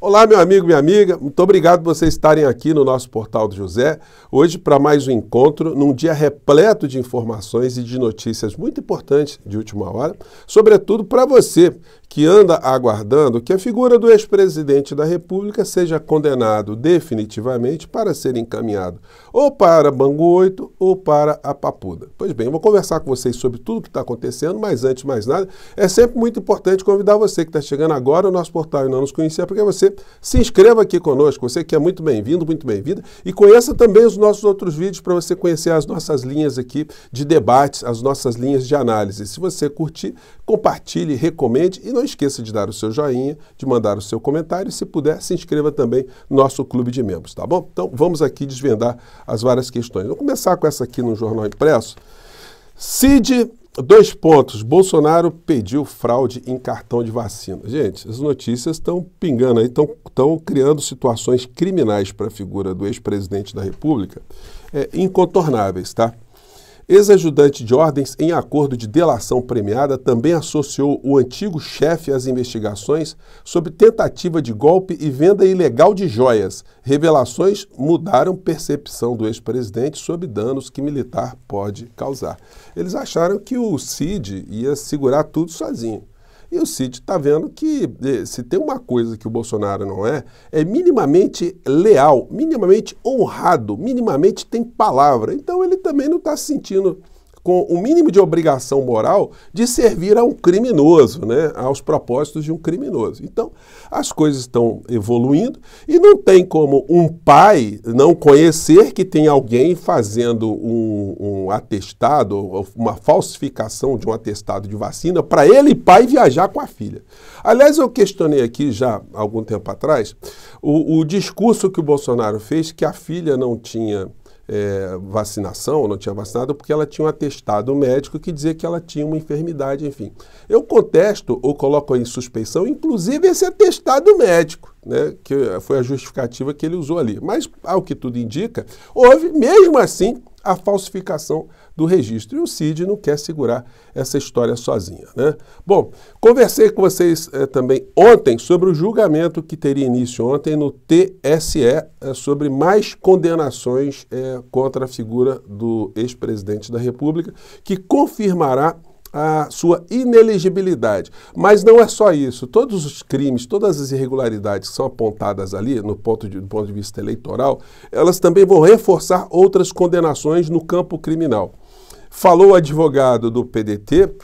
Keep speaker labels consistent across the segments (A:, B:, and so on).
A: Olá, meu amigo, minha amiga. Muito obrigado por vocês estarem aqui no nosso Portal do José. Hoje, para mais um encontro, num dia repleto de informações e de notícias muito importantes de última hora, sobretudo para você que anda aguardando que a figura do ex-presidente da República seja condenado definitivamente para ser encaminhado ou para Bangu 8 ou para a Papuda. Pois bem, eu vou conversar com vocês sobre tudo o que está acontecendo, mas antes de mais nada, é sempre muito importante convidar você que está chegando agora ao nosso portal e não nos conhecia, porque você você se inscreva aqui conosco. Você que é muito bem-vindo, muito bem-vinda. E conheça também os nossos outros vídeos para você conhecer as nossas linhas aqui de debates, as nossas linhas de análise. Se você curtir, compartilhe, recomende e não esqueça de dar o seu joinha, de mandar o seu comentário e, se puder, se inscreva também no nosso clube de membros, tá bom? Então vamos aqui desvendar as várias questões. Vamos começar com essa aqui no Jornal Impresso Cid, dois pontos. Bolsonaro pediu fraude em cartão de vacina. Gente, as notícias estão pingando aí, estão criando situações criminais para a figura do ex-presidente da República é, incontornáveis, tá? Ex-ajudante de ordens, em acordo de delação premiada, também associou o antigo chefe às investigações sobre tentativa de golpe e venda ilegal de joias. Revelações mudaram percepção do ex-presidente sobre danos que militar pode causar. Eles acharam que o Cid ia segurar tudo sozinho. E o Cid está vendo que eh, se tem uma coisa que o Bolsonaro não é, é minimamente leal, minimamente honrado, minimamente tem palavra. Então ele também não está se sentindo com o mínimo de obrigação moral de servir a um criminoso, né, aos propósitos de um criminoso. Então, as coisas estão evoluindo e não tem como um pai não conhecer que tem alguém fazendo um, um atestado, uma falsificação de um atestado de vacina para ele, pai, viajar com a filha. Aliás, eu questionei aqui já algum tempo atrás o, o discurso que o Bolsonaro fez que a filha não tinha é, vacinação, não tinha vacinado, porque ela tinha um atestado médico que dizia que ela tinha uma enfermidade, enfim. Eu contesto ou coloco em suspeição, inclusive, esse atestado médico, né, que foi a justificativa que ele usou ali. Mas, ao que tudo indica, houve, mesmo assim, a falsificação do registro. E o CID não quer segurar essa história sozinha. Né? Bom, conversei com vocês eh, também ontem sobre o julgamento que teria início ontem no TSE eh, sobre mais condenações eh, contra a figura do ex-presidente da República, que confirmará a sua inelegibilidade. Mas não é só isso. Todos os crimes, todas as irregularidades que são apontadas ali, no ponto de, do ponto de vista eleitoral, elas também vão reforçar outras condenações no campo criminal. Falou o advogado do PDT,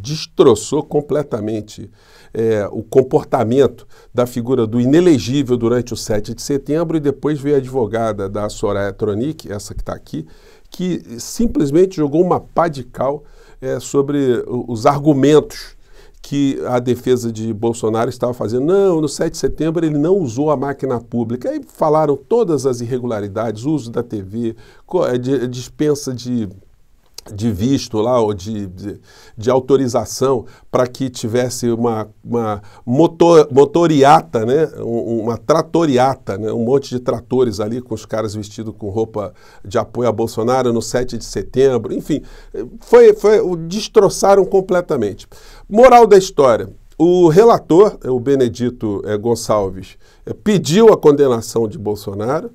A: destroçou completamente é, o comportamento da figura do inelegível durante o 7 de setembro e depois veio a advogada da Soraya Tronic, essa que está aqui, que simplesmente jogou uma pá de cal é, sobre os argumentos que a defesa de Bolsonaro estava fazendo. Não, no 7 de setembro ele não usou a máquina pública. Aí falaram todas as irregularidades, uso da TV, eh, dispensa de de visto lá ou de, de, de autorização para que tivesse uma, uma motor, motoriata, né? uma tratoriata, né? um monte de tratores ali com os caras vestidos com roupa de apoio a Bolsonaro no 7 de setembro, enfim, eh, foi, foi, destroçaram completamente. Moral da história, o relator, é o Benedito é, Gonçalves, é, pediu a condenação de Bolsonaro.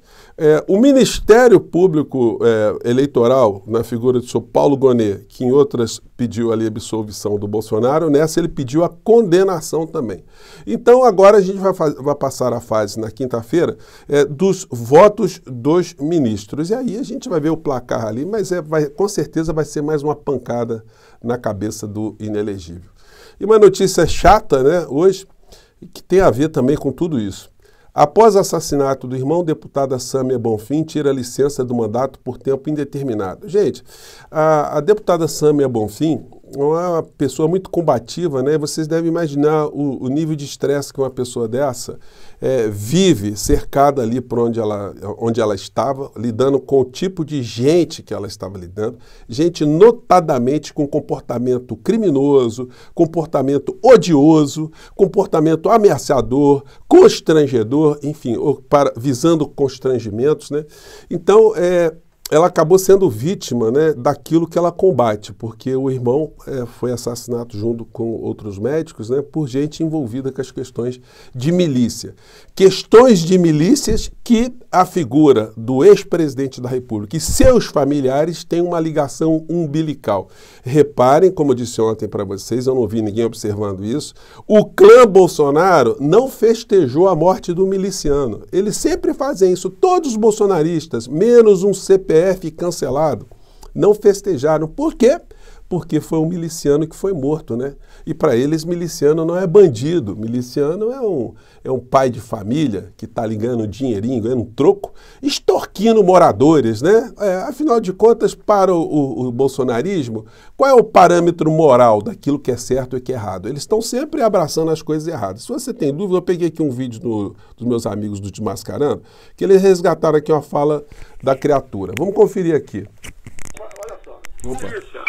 A: o Ministério Público Eleitoral, na figura de seu Paulo Gonet, que em outras pediu ali a absolvição do Bolsonaro, nessa ele pediu a condenação também. Então agora a gente vai, vai passar a fase na quinta-feira dos votos dos ministros. E aí a gente vai ver o placar ali, mas é, vai, com certeza vai ser mais uma pancada na cabeça do inelegível. E uma notícia chata, né, hoje, que tem a ver também com tudo isso. Após assassinato do irmão, deputada Sâmia Bonfim tira licença do mandato por tempo indeterminado. Gente, a, a deputada Sâmia Bonfim, é uma pessoa muito combativa, né? Vocês devem imaginar o, o nível de estresse que uma pessoa dessa é, vive cercada ali por onde ela, onde ela estava, lidando com o tipo de gente que ela estava lidando, gente notadamente com comportamento criminoso, comportamento odioso, comportamento ameaçador, constrangedor, enfim, para, visando constrangimentos, né? Então, é, ela acabou sendo vítima né, daquilo que ela combate, porque o irmão é, foi assassinado junto com outros médicos né, por gente envolvida com as questões de milícia. Questões de milícias que a figura do ex-presidente da República e seus familiares têm uma ligação umbilical. Reparem, como eu disse ontem para vocês, eu não vi ninguém observando isso, o clã Bolsonaro não festejou a morte do miliciano. Eles sempre fazem isso, todos os bolsonaristas, menos um CPF cancelado não festejaram. Por quê? porque foi um miliciano que foi morto, né? E para eles, miliciano não é bandido, miliciano é um, é um pai de família que está ali ganhando dinheirinho, ganhando um troco, extorquindo moradores, né? É, afinal de contas, para o, o, o, bolsonarismo, qual é o parâmetro moral daquilo que é certo e que é errado? Eles estão sempre abraçando as coisas erradas. Se você tem dúvida, eu peguei aqui um vídeo do, dos meus amigos do Desmascarando, que eles resgataram aqui uma fala da criatura. Vamos conferir aqui. Olha só. Opa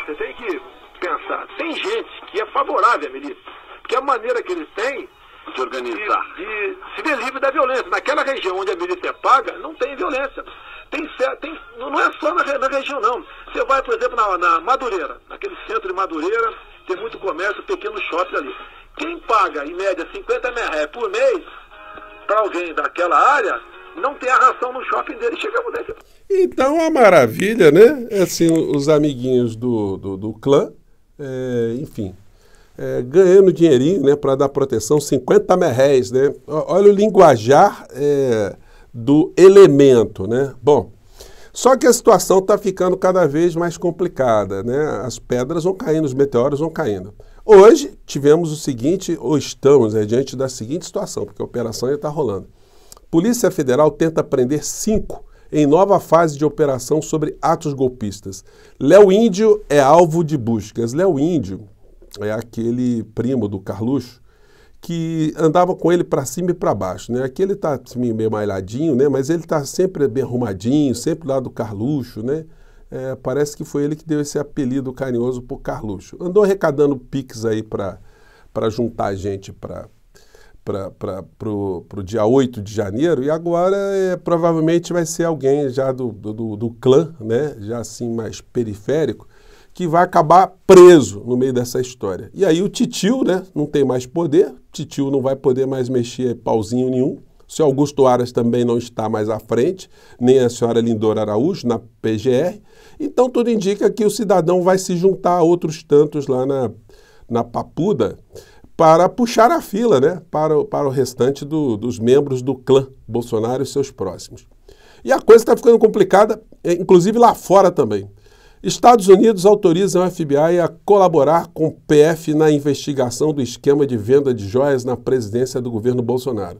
A: tem gente que é favorável à milícia. Porque a maneira que eles têm de organizar. De, de, se livre da violência. Naquela região onde a milícia é paga, não tem violência. Tem, tem, não é só na, na região, não. Você vai, por exemplo, na, na, Madureira, naquele centro de Madureira, tem muito comércio, pequeno shopping ali. Quem paga, em média, 50 mil reais por mês para alguém daquela área, não tem a ração no shopping dele, chega a mulher. Então, a maravilha, né? É assim, os amiguinhos do, do, do clã é, enfim, é, ganhando dinheirinho né, para dar proteção, 50 merréis. Né? Olha o linguajar é, do elemento. Né? Bom, só que a situação está ficando cada vez mais complicada. Né? As pedras vão caindo, os meteoros vão caindo. Hoje tivemos o seguinte, ou estamos né, diante da seguinte situação, porque a operação já está rolando. Polícia Federal tenta prender cinco em nova fase de operação sobre atos golpistas. Léo Índio é alvo de buscas. Léo Índio é aquele primo do Carluxo que andava com ele para cima e para baixo, né? Aqui ele está assim, meio malhadinho, né? Mas ele está sempre bem arrumadinho, sempre lá do Carluxo, né? É, parece que foi ele que deu esse apelido carinhoso para Carluxo. Andou arrecadando piques aí para juntar gente para para o dia 8 de janeiro, e agora é, provavelmente vai ser alguém já do, do, do clã, né, já assim mais periférico, que vai acabar preso no meio dessa história. E aí o titio, né, não tem mais poder, titio não vai poder mais mexer pauzinho nenhum. se Augusto Aras também não está mais à frente, nem a senhora Lindora Araújo na PGR. Então tudo indica que o cidadão vai se juntar a outros tantos lá na, na Papuda para puxar a fila né, para, o, para o restante do, dos membros do clã Bolsonaro e seus próximos. E a coisa está ficando complicada, eh, inclusive lá fora também. Estados Unidos autorizam o FBI a colaborar com o PF na investigação do esquema de venda de joias na presidência do governo Bolsonaro.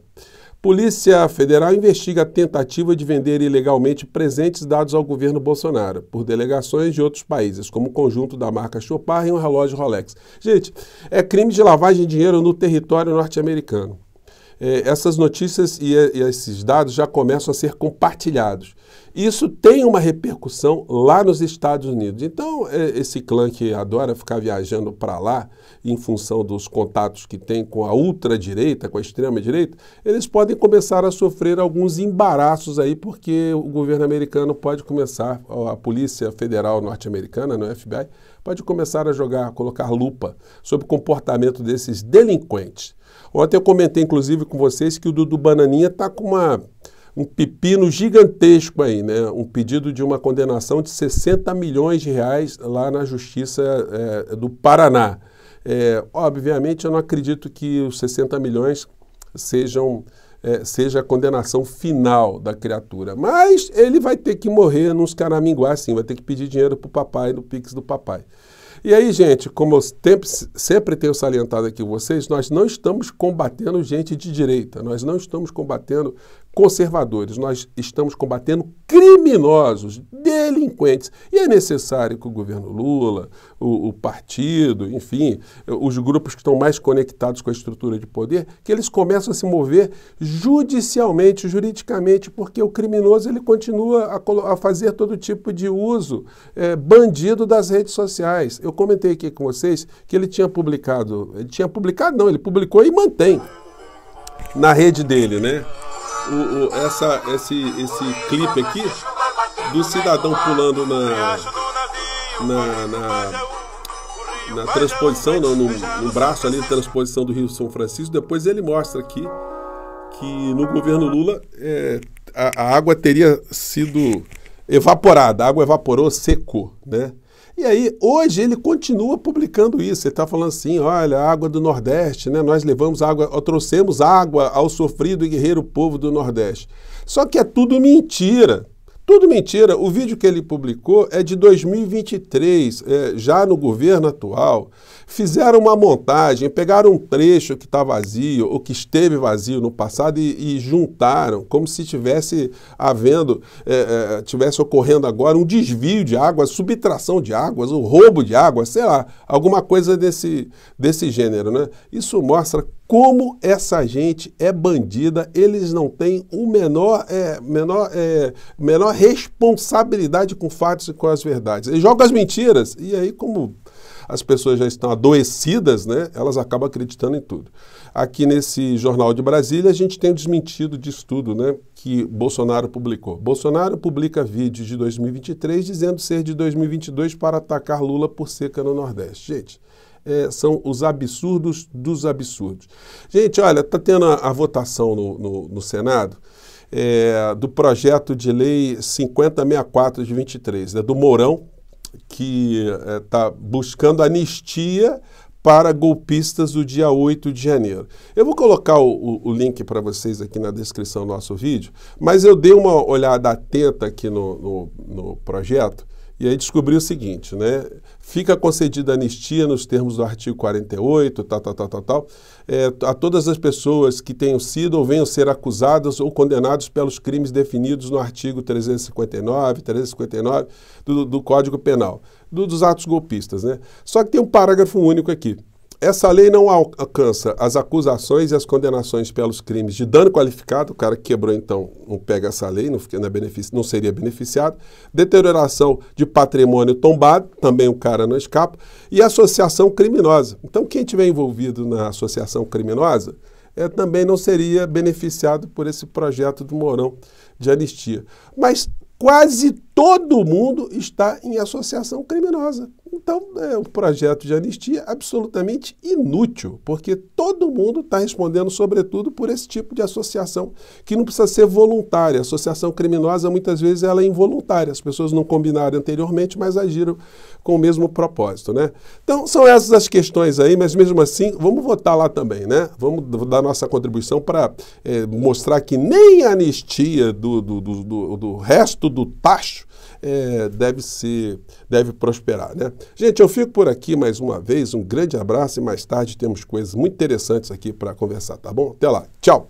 A: Polícia Federal investiga a tentativa de vender ilegalmente presentes dados ao governo Bolsonaro por delegações de outros países, como o conjunto da marca Chopar e um relógio Rolex. Gente, é crime de lavagem de dinheiro no território norte-americano. Eh, essas notícias e, esses dados já começam a ser compartilhados. Isso tem uma repercussão lá nos Estados Unidos. Então, eh, esse clã que adora ficar viajando para lá, em função dos contatos que tem com a ultradireita, com a extrema-direita, eles podem começar a sofrer alguns embaraços aí, porque o governo americano pode começar, a Polícia Federal norte-americana, no né, FBI, pode começar a jogar, colocar lupa sobre o comportamento desses delinquentes. Ontem eu comentei, inclusive, com vocês que o Dudu Bananinha está com uma, um pepino gigantesco aí, né? Um pedido de uma condenação de 60 milhões de reais lá na Justiça é, do Paraná. É, obviamente, eu não acredito que os 60 milhões sejam é, seja a condenação final da criatura. Mas ele vai ter que morrer nos caraminguá, sim, vai ter que pedir dinheiro para o papai, no Pix do papai. E aí, gente, como eu sempre, sempre tenho salientado aqui vocês, nós não estamos combatendo gente de direita, nós não estamos combatendo conservadores, nós estamos combatendo criminosos, delinquentes. E é necessário que o governo Lula, o, o, partido, enfim, os grupos que estão mais conectados com a estrutura de poder, que eles começam a se mover judicialmente, juridicamente, porque o criminoso ele continua a, a fazer todo tipo de uso é, bandido das redes sociais. Eu comentei aqui com vocês que ele tinha publicado, ele tinha publicado não, ele publicou e mantém na rede dele, né? o, o, essa, esse, esse clipe aqui do cidadão pulando na. na. na, na transposição, no, no, no, braço ali, transposição do Rio São Francisco. Depois ele mostra aqui que no governo Lula é, a, a água teria sido evaporada, a água evaporou, secou, né? E aí, hoje ele continua publicando isso. Ele está falando assim: olha, água do Nordeste, né? nós levamos água, trouxemos água ao sofrido e guerreiro povo do Nordeste. Só que é tudo mentira. Tudo mentira. O vídeo que ele publicou é de 2023, é, já no governo atual. Fizeram uma montagem, pegaram um trecho que está vazio ou que esteve vazio no passado e, e juntaram, como se tivesse havendo, é, é, tivesse ocorrendo agora um desvio de água, subtração de águas, um roubo de água, sei lá, alguma coisa desse, desse gênero. Né? Isso mostra como essa gente é bandida, eles não têm o menor, é, menor, é, menor responsabilidade com fatos e com as verdades. Eles jogam as mentiras e aí, como as pessoas já estão adoecidas, né, elas acabam acreditando em tudo. Aqui nesse Jornal de Brasília, a gente tem desmentido disso tudo né, que Bolsonaro publicou. Bolsonaro publica vídeo de 2023 dizendo ser de 2022 para atacar Lula por seca no Nordeste. Gente é, são os absurdos dos absurdos. Gente, olha, está tendo a, a, votação no, no, no Senado é, do projeto de lei 5064 de 23, né, do Mourão, que está é, tá buscando anistia para golpistas do dia 8 de janeiro. Eu vou colocar o, o, o link para vocês aqui na descrição do nosso vídeo, mas eu dei uma olhada atenta aqui no, no, no projeto e aí descobri o seguinte, né? Fica concedida anistia nos termos do artigo 48, tal, tal, tal, tal, tal, é, a todas as pessoas que tenham sido ou venham ser acusadas ou condenadas pelos crimes definidos no artigo 359, 359 do, do Código Penal, do, dos atos golpistas, né? Só que tem um parágrafo único aqui. Essa lei não alcança as acusações e as condenações pelos crimes de dano qualificado, o cara que quebrou então não pega essa lei, não, não, é benefício, não seria beneficiado, deterioração de patrimônio tombado, também o cara não escapa, e associação criminosa. Então quem tiver envolvido na associação criminosa é, também não seria beneficiado por esse projeto do Mourão de anistia. Mas quase todo mundo está em associação criminosa. Então, é um projeto de anistia é absolutamente inútil, porque todo mundo está respondendo, sobretudo, por esse tipo de associação, que não precisa ser voluntária. A associação criminosa, muitas vezes, ela é involuntária. As pessoas não combinaram anteriormente, mas agiram com o mesmo propósito, né? Então, são essas as questões aí, mas mesmo assim, vamos votar lá também, né? Vamos dar nossa contribuição para é, mostrar que nem a anistia do, do, do, do, do resto do tacho é, deve, se, deve prosperar, né? Gente, eu fico por aqui mais uma vez. Um grande abraço e mais tarde temos coisas muito interessantes aqui para conversar, tá bom? Até lá. Tchau.